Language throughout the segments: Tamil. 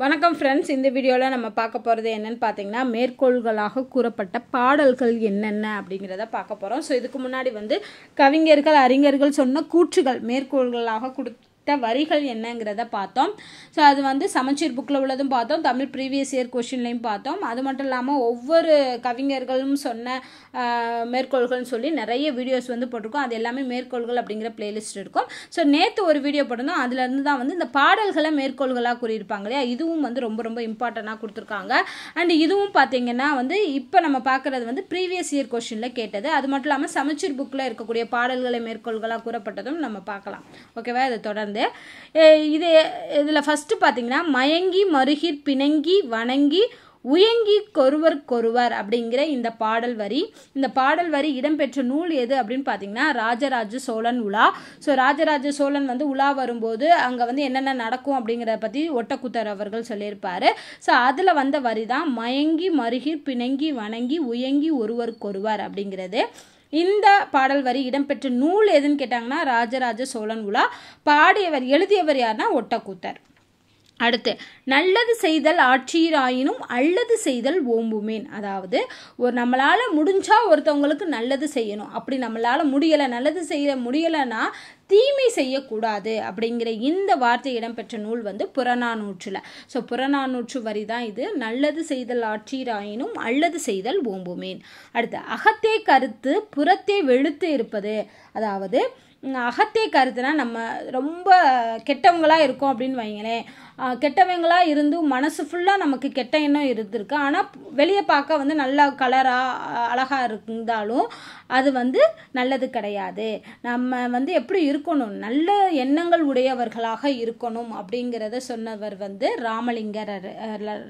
வணக்கம் ஃப்ரெண்ட்ஸ் இந்த வீடியோவில் நம்ம பார்க்க போகிறது என்னென்னு பார்த்தீங்கன்னா மேற்கோள்களாக கூறப்பட்ட பாடல்கள் என்னென்ன அப்படிங்கிறத பார்க்க போகிறோம் ஸோ இதுக்கு முன்னாடி வந்து கவிஞர்கள் அறிஞர்கள் சொன்ன கூற்றுகள் மேற்கோள்களாக கொடு மற்ற வரிகள் என்னங்கிறத பார்த்தோம் ஸோ அது வந்து சமச்சீர் புக்கில் உள்ளதும் பார்த்தோம் தமிழ் ப்ரீவியஸ் இயர் கொஷின்லையும் பார்த்தோம் அது மட்டும் இல்லாமல் ஒவ்வொரு கவிஞர்களும் சொன்ன மேற்கோள்கள்னு சொல்லி நிறைய வீடியோஸ் வந்து போட்டிருக்கோம் அது எல்லாமே மேற்கோள்கள் அப்படிங்கிற பிளேலிஸ்ட் இருக்கும் ஸோ நேற்று ஒரு வீடியோ போட்டிருந்தோம் அதுலேருந்து தான் வந்து இந்த பாடல்களை மேற்கோள்களாக கூறியிருப்பாங்க இல்லையா இதுவும் வந்து ரொம்ப ரொம்ப இம்பார்ட்டண்ட்டாக கொடுத்துருக்காங்க அண்ட் இதுவும் பார்த்தீங்கன்னா வந்து இப்போ நம்ம பார்க்குறது வந்து ப்ரீவியஸ் இயர் கொஷினில் கேட்டது அது மட்டும் இல்லாமல் சமச்சீர் புக்கில் இருக்கக்கூடிய பாடல்களை மேற்கோள்களாக கூறப்பட்டதும் நம்ம பார்க்கலாம் ஓகேவா இதை தொடர்ந்து வந்து இது இதில் ஃபஸ்ட்டு பார்த்தீங்கன்னா மயங்கி மருகிர் பிணங்கி வணங்கி உயங்கி கொருவர் அப்படிங்கிற இந்த பாடல் வரி இந்த பாடல் வரி இடம்பெற்ற நூல் எது அப்படின்னு பார்த்தீங்கன்னா ராஜராஜ சோழன் உலா ஸோ ராஜராஜ சோழன் வந்து உலா வரும்போது அங்கே வந்து என்னென்ன நடக்கும் அப்படிங்கிறத பற்றி ஒட்டக்குத்தர் அவர்கள் சொல்லியிருப்பார் ஸோ அதில் வந்த வரி தான் மயங்கி மருகி பிணங்கி வணங்கி உயங்கி ஒருவருக்கொருவர் அப்படிங்கிறது இந்த பாடல் வரி இடம்பெற்ற நூல் எதுன்னு கேட்டாங்கன்னா ராஜராஜ சோழன் உலா பாடியவர் எழுதியவர் யாருன்னா ஒட்டக்கூத்தர் அடுத்து நல்லது செய்தல் ஆட்சியராயினும் அல்லது செய்தல் ஓம்புமேன் அதாவது ஒரு நம்மளால் முடிஞ்சால் ஒருத்தவங்களுக்கு நல்லது செய்யணும் அப்படி நம்மளால் முடியலை நல்லது செய்ய முடியலைன்னா தீமை செய்யக்கூடாது அப்படிங்கிற இந்த வார்த்தை இடம்பெற்ற நூல் வந்து புறநானூற்றில் ஸோ புறநானூற்று வரி தான் இது நல்லது செய்தல் ஆட்சியராயினும் அல்லது செய்தல் ஓம்புமேன் அடுத்து அகத்தே கருத்து புறத்தே வெளுத்து இருப்பது அதாவது அகத்தே கருத்துனா நம்ம ரொம்ப கெட்டவங்களாக இருக்கோம் அப்படின்னு வைங்களேன் கெட்டவங்களா இருந்து மனசு ஃபுல்லாக நமக்கு கெட்ட எண்ணம் இருந்திருக்கு ஆனால் வெளியே பார்க்க வந்து நல்லா கலராக அழகாக இருந்தாலும் அது வந்து நல்லது கிடையாது நம்ம வந்து எப்படி இருக்கணும் நல்ல எண்ணங்கள் உடையவர்களாக இருக்கணும் அப்படிங்கிறத சொன்னவர் வந்து ராமலிங்கர்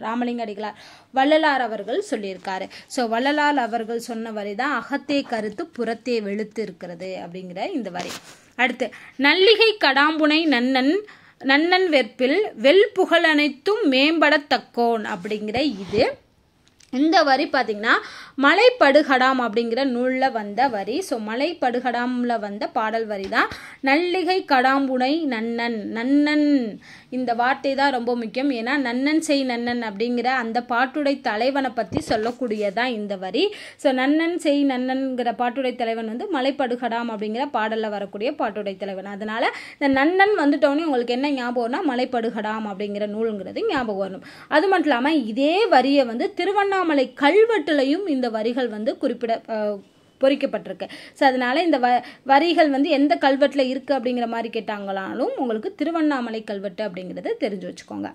ராமலிங்க அடிகளார் வள்ளலார் அவர்கள் சொல்லியிருக்காரு ஸோ வள்ளலார் அவர்கள் சொன்ன வரி தான் அகத்தே கருத்து புறத்தே வெளுத்து இருக்கிறது அப்படிங்கிற இந்த வரி அடுத்து நல்லிகை கடாம்புனை நன்னன் நன்னன் வெற்பில் வெல் புகழ் அனைத்தும் மேம்படத்தக்கோன் அப்படிங்கிற இது இந்த வரி பார்த்திங்கன்னா மலைப்படுகடாம் அப்படிங்கிற நூலில் வந்த வரி ஸோ மலைப்படுகடாமில் வந்த பாடல் வரி தான் நள்ளிகை கடாம்புனை நன்னன் நன்னன் இந்த வார்த்தை தான் ரொம்ப முக்கியம் ஏன்னா நன்னன் செய் நன்னன் அப்படிங்கிற அந்த பாட்டுடை தலைவனை பற்றி சொல்லக்கூடியதான் இந்த வரி ஸோ நன்னன் செய் நன்னன்கிற பாட்டுடை தலைவன் வந்து மலைப்படுகடாம் அப்படிங்கிற பாடலில் வரக்கூடிய பாட்டுடை தலைவன் அதனால் இந்த நன்னன் வந்துட்டோன்னே உங்களுக்கு என்ன ஞாபகம்னா மலைப்படுகடாம் அப்படிங்கிற நூலுங்கிறது ஞாபகம் வரணும் அது மட்டும் இல்லாமல் இதே வரியை வந்து திருவண்ணாமலை கல்வெட்டுலையும் இந்த வரிகள் வந்து குறிப்பிட பொறிக்கப்பட்டிருக்கு ஸோ அதனால் இந்த வ வரிகள் வந்து எந்த கல்வெட்டில் இருக்குது அப்படிங்கிற மாதிரி கேட்டாங்களாலும் உங்களுக்கு திருவண்ணாமலை கல்வெட்டு அப்படிங்கிறத தெரிஞ்சு வச்சுக்கோங்க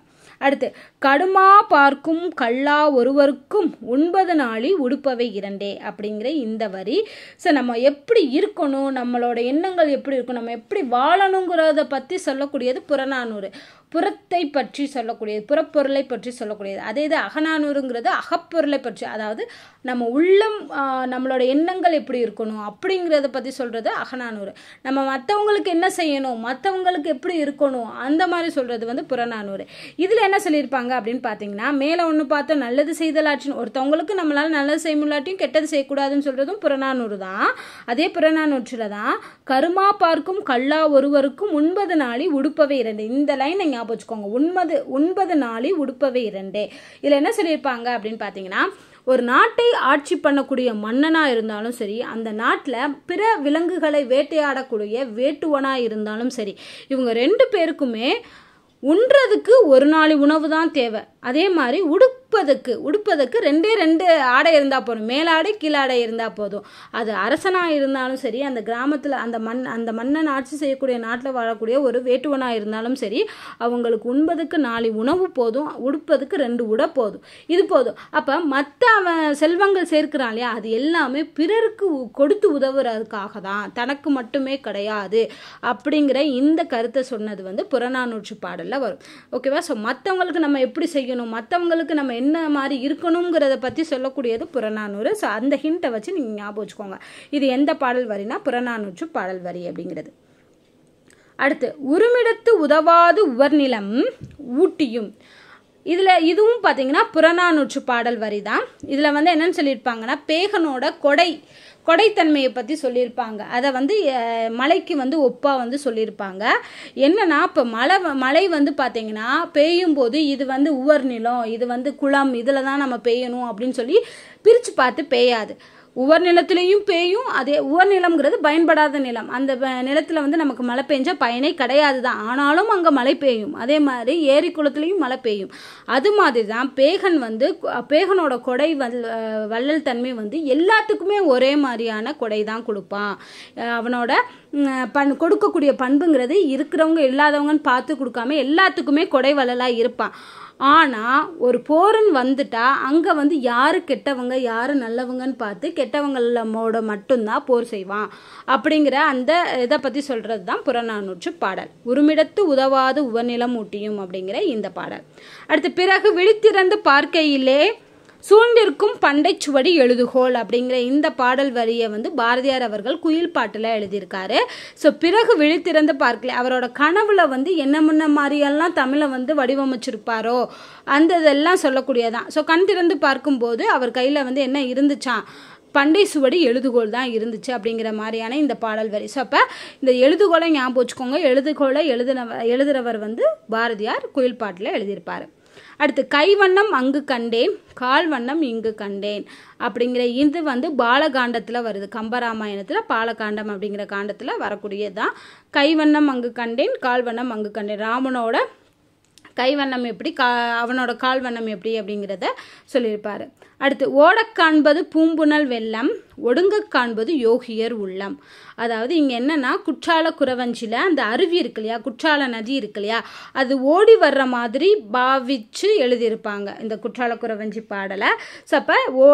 அடுத்து கடுமா பார்க்கும் கல்லா ஒருவருக்கும் ஒன்பது நாளி உடுப்பவை இரண்டே அப்படிங்கிற இந்த வரி ஸோ நம்ம எப்படி இருக்கணும் நம்மளோட எண்ணங்கள் எப்படி இருக்கும் நம்ம எப்படி வாழணுங்கிறத பற்றி சொல்லக்கூடியது புறநானூறு புறத்தை பற்றி சொல்லக்கூடியது புறப்பொருளை பற்றி சொல்லக்கூடியது அதே இது அகநானூறுங்கிறது அகப்பொருளை பற்றி அதாவது நம்ம உள்ளம் நம்மளோட எண்ணங்கள் எப்படி இருக்கணும் அப்படிங்கிறத பற்றி சொல்கிறது அகநானூறு நம்ம மற்றவங்களுக்கு என்ன செய்யணும் மற்றவங்களுக்கு எப்படி இருக்கணும் அந்த மாதிரி சொல்கிறது வந்து புறநானூறு இதில் என்ன சொல்லியிருப்பாங்க அப்படின்னு பார்த்தீங்கன்னா மேலே ஒன்று பார்த்தோம் நல்லது செய்தலாற்றின் ஒருத்தவங்களுக்கு நம்மளால் நல்லது செய்ய முடியாட்டியும் கெட்டது செய்யக்கூடாதுன்னு சொல்கிறதும் புறநானூறு தான் அதே புறநானூற்றில் தான் கருமா பார்க்கும் கல்லா ஒருவருக்கும் ஒன்பது நாளி உடுப்பவே இரண்டு இந்த லைன் ஞாபகம் வச்சுக்கோங்க ஒன்பது ஒன்பது நாளில் உடுப்பவை இரண்டே இதில் என்ன சொல்லியிருப்பாங்க அப்படின்னு பார்த்தீங்கன்னா ஒரு நாட்டை ஆட்சி பண்ணக்கூடிய மன்னனாக இருந்தாலும் சரி அந்த நாட்டில் பிற விலங்குகளை வேட்டையாடக்கூடிய வேட்டுவனாக இருந்தாலும் சரி இவங்க ரெண்டு பேருக்குமே உண்றதுக்கு ஒரு நாளை உணவு தான் தேவை அதே மாதிரி உடு உடுப்பதுக்கு உடுப்பதுக்கு ரெண்டே ரெண்டு ஆடை இருந்தால் போதும் மேலாடை கீழாடை இருந்தால் போதும் அது அரசனாக இருந்தாலும் சரி அந்த கிராமத்தில் அந்த மண் அந்த மன்னன் ஆட்சி செய்யக்கூடிய நாட்டில் வாழக்கூடிய ஒரு வேட்டுவனாக இருந்தாலும் சரி அவங்களுக்கு உண்பதுக்கு நாலு உணவு போதும் உடுப்பதுக்கு ரெண்டு உடை போதும் இது போதும் அப்போ மற்ற அவன் செல்வங்கள் சேர்க்கிறான் இல்லையா அது எல்லாமே பிறருக்கு கொடுத்து உதவுறதுக்காக தான் தனக்கு மட்டுமே கிடையாது அப்படிங்கிற இந்த கருத்தை சொன்னது வந்து புறநானூற்று பாடலில் வரும் ஓகேவா ஸோ மற்றவங்களுக்கு நம்ம எப்படி செய்யணும் மற்றவங்களுக்கு நம்ம என்ன மாதிரி இருக்கணுங்கிறத பற்றி சொல்லக்கூடியது புறநானூறு ஸோ அந்த ஹிண்ட்டை வச்சு நீங்கள் ஞாபகம் வச்சுக்கோங்க இது எந்த பாடல் வரினா புறநானூற்று பாடல் வரி அப்படிங்கிறது அடுத்து உருமிடத்து உதவாது உவர்நிலம் ஊட்டியும் இதில் இதுவும் பார்த்தீங்கன்னா புறநானூற்று பாடல் வரி தான் இதில் வந்து என்னென்னு சொல்லியிருப்பாங்கன்னா பேகனோட கொடை கொடைத்தன்மையை பற்றி சொல்லியிருப்பாங்க அதை வந்து மலைக்கு வந்து ஒப்பாக வந்து சொல்லியிருப்பாங்க என்னன்னா இப்போ மழை மழை வந்து பார்த்தீங்கன்னா பெய்யும் போது இது வந்து உவர் நிலம் இது வந்து குளம் இதில் தான் நம்ம பெய்யணும் அப்படின்னு சொல்லி பிரித்து பார்த்து பெய்யாது உவர் நிலத்திலையும் பெய்யும் அதே உவர் நிலம்ங்கிறது பயன்படாத நிலம் அந்த நிலத்தில் வந்து நமக்கு மழை பெஞ்சால் பயனே கிடையாது தான் ஆனாலும் அங்கே மழை பெய்யும் அதே மாதிரி ஏரி குளத்துலேயும் மழை பெய்யும் அது மாதிரி தான் பேகன் வந்து பேகனோட கொடை வல் வள்ளல் தன்மை வந்து எல்லாத்துக்குமே ஒரே மாதிரியான கொடை தான் கொடுப்பான் அவனோட பண் கொடுக்கக்கூடிய பண்புங்கிறது இருக்கிறவங்க இல்லாதவங்கன்னு பார்த்து கொடுக்காம எல்லாத்துக்குமே கொடை வள்ளலாக இருப்பான் ஆனால் ஒரு போருன்னு வந்துட்டா அங்கே வந்து யார் கெட்டவங்க யார் நல்லவங்கன்னு பார்த்து மோட மட்டும்தான் போர் செய்வான் அப்படிங்கிற அந்த இதை பற்றி சொல்கிறது தான் புறநானூற்று பாடல் உருமிடத்து உதவாது உவநிலம் ஊட்டியும் அப்படிங்கிற இந்த பாடல் அடுத்து பிறகு விழித்திறந்து பார்க்கையிலே சூழ்ந்திருக்கும் பண்டை சுவடி எழுதுகோள் அப்படிங்கிற இந்த பாடல் வரியை வந்து பாரதியார் அவர்கள் குயில் பாட்டில் எழுதியிருக்காரு ஸோ பிறகு விழித்திறந்து பார்க்கல அவரோட கனவுல வந்து என்ன முன்ன மாதிரியெல்லாம் தமிழை வந்து வடிவமைச்சிருப்பாரோ அந்த இதெல்லாம் சொல்லக்கூடியதான் ஸோ கண் திறந்து பார்க்கும்போது அவர் கையில் வந்து என்ன இருந்துச்சான் பண்டை சுவடி எழுதுகோல் தான் இருந்துச்சு அப்படிங்கிற மாதிரியான இந்த பாடல் வரி ஸோ அப்போ இந்த எழுதுகோலை ஞாபகம் வச்சுக்கோங்க எழுதுகோலை எழுதுன எழுதுகிறவர் வந்து பாரதியார் குயில் பாட்டில் எழுதியிருப்பார் அடுத்து கைவண்ணம் அங்கு கண்டேன் கால் வண்ணம் இங்கு கண்டேன் அப்படிங்கிற இது வந்து பாலகாண்டத்தில் வருது கம்பராமாயணத்தில் பாலகாண்டம் அப்படிங்கிற காண்டத்தில் வரக்கூடியது தான் கைவண்ணம் அங்கு கண்டேன் கால் வண்ணம் அங்கு கண்டேன் ராமனோட கைவண்ணம் எப்படி கா அவனோட கால் வண்ணம் எப்படி அப்படிங்கிறத சொல்லியிருப்பார் அடுத்து ஓடக் காண்பது பூம்புணல் வெள்ளம் ஒடுங்க காண்பது யோகியர் உள்ளம் அதாவது இங்கே என்னென்னா குற்றால குறவஞ்சியில் அந்த அருவி இருக்கு இல்லையா குற்றால நதி இருக்கு இல்லையா அது ஓடி வர்ற மாதிரி பாவிச்சு எழுதியிருப்பாங்க இந்த குற்றால குறவஞ்சி பாடலை ஸோ அப்போ ஓ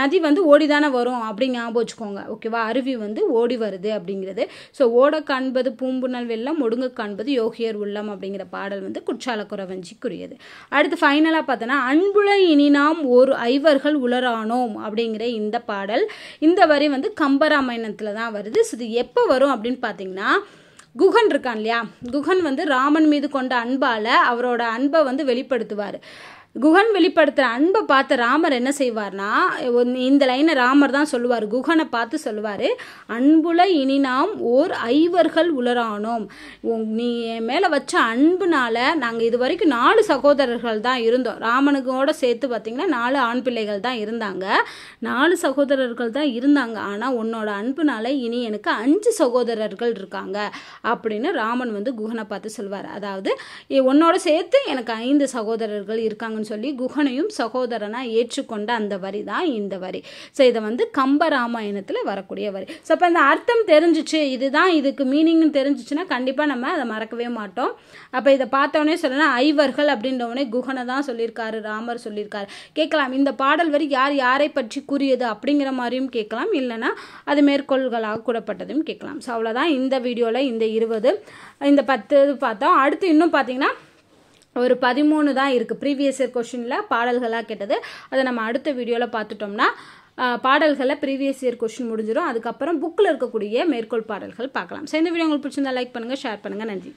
நதி வந்து ஓடிதானே வரும் அப்படி ஞாபகம் வச்சுக்கோங்க ஓகேவா அருவி வந்து ஓடி வருது அப்படிங்கிறது ஸோ ஓட காண்பது பூம்புணல் வெள்ளம் ஒடுங்க காண்பது யோகியர் உள்ளம் அப்படிங்கிற பாடல் வந்து குற்றால குறவஞ்சிக்குரியது அடுத்து ஃபைனலாக பார்த்தோன்னா அன்புல இனி நாம் ஒரு ஐவர்கள் உணர்வுகள் உலரானோம் அப்படிங்கிற இந்த பாடல் இந்த வரி வந்து கம்பராமாயணத்தில் தான் வருது இது எப்போ வரும் அப்படின்னு பார்த்தீங்கன்னா குகன் இருக்கான் இல்லையா குகன் வந்து ராமன் மீது கொண்ட அன்பால் அவரோட அன்பை வந்து வெளிப்படுத்துவார் குகன் வெளிப்படுத்துகிற அன்பை பார்த்த ராமர் என்ன செய்வார்னா இந்த லைனை ராமர் தான் சொல்லுவார் குகனை பார்த்து சொல்லுவார் அன்புல இனி நாம் ஓர் ஐவர்கள் உலரானோம் நீ என் மேலே வச்ச அன்புனால நாங்கள் இது வரைக்கும் நாலு சகோதரர்கள் தான் இருந்தோம் ராமனுக்கோட சேர்த்து பார்த்தீங்கன்னா நாலு ஆண் பிள்ளைகள் தான் இருந்தாங்க நாலு சகோதரர்கள் தான் இருந்தாங்க ஆனால் உன்னோட அன்புனால இனி எனக்கு அஞ்சு சகோதரர்கள் இருக்காங்க அப்படின்னு ராமன் வந்து குகனை பார்த்து சொல்வார் அதாவது உன்னோட சேர்த்து எனக்கு ஐந்து சகோதரர்கள் இருக்காங்கன்னு அப்படின்னு சொல்லி குஹனையும் சகோதரனாக ஏற்றுக்கொண்ட அந்த வரி தான் இந்த வரி ஸோ இதை வந்து கம்ப ராமாயணத்தில் வரக்கூடிய வரி ஸோ அப்போ அந்த அர்த்தம் தெரிஞ்சிச்சு இதுதான் இதுக்கு மீனிங்னு தெரிஞ்சிச்சுன்னா கண்டிப்பாக நம்ம அதை மறக்கவே மாட்டோம் அப்போ இதை பார்த்தவொடனே சொல்லணும் ஐவர்கள் அப்படின்றவனே குஹனை தான் சொல்லியிருக்காரு ராமர் சொல்லியிருக்காரு கேட்கலாம் இந்த பாடல் வரி யார் யாரை பற்றி கூறியது அப்படிங்கிற மாதிரியும் கேட்கலாம் இல்லைனா அது மேற்கோள்களாக கூடப்பட்டதும் கேட்கலாம் ஸோ அவ்வளோதான் இந்த வீடியோவில் இந்த இருபது இந்த பத்து பார்த்தோம் அடுத்து இன்னும் பார்த்தீங்கன்னா ஒரு பதிமூணு தான் இருக்குது ப்ரீவியஸ் இயர் கொஷினில் பாடல்களாக கேட்டது அதை நம்ம அடுத்த வீடியோவில் பார்த்துட்டோம்னா பாடல்களை ப்ரீவியஸ் இயர் கொஷின் முடிஞ்சிடும் அதுக்கப்புறம் புக்கில் இருக்கக்கூடிய மேற்கோள் பாடல்கள் பார்க்கலாம் ஸோ இந்த வீடியோ உங்களுக்கு பிடிச்சிருந்தா லைக் பண்ணுங்கள் ஷேர் பண்ணுங்கள் நன்றி